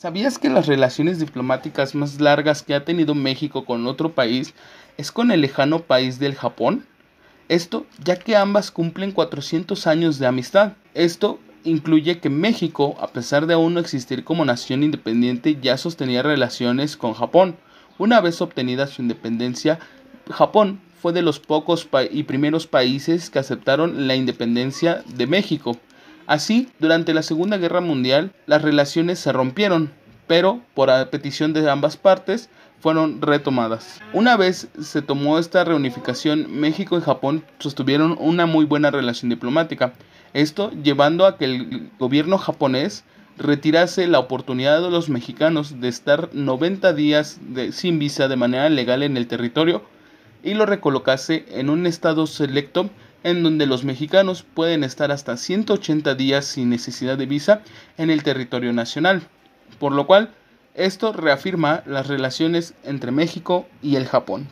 ¿Sabías que las relaciones diplomáticas más largas que ha tenido México con otro país es con el lejano país del Japón? Esto ya que ambas cumplen 400 años de amistad. Esto incluye que México, a pesar de aún no existir como nación independiente, ya sostenía relaciones con Japón. Una vez obtenida su independencia, Japón fue de los pocos y primeros países que aceptaron la independencia de México. Así, durante la Segunda Guerra Mundial, las relaciones se rompieron, pero por petición de ambas partes fueron retomadas. Una vez se tomó esta reunificación, México y Japón sostuvieron una muy buena relación diplomática, esto llevando a que el gobierno japonés retirase la oportunidad de los mexicanos de estar 90 días sin visa de manera legal en el territorio y lo recolocase en un estado selecto en donde los mexicanos pueden estar hasta 180 días sin necesidad de visa en el territorio nacional, por lo cual esto reafirma las relaciones entre México y el Japón.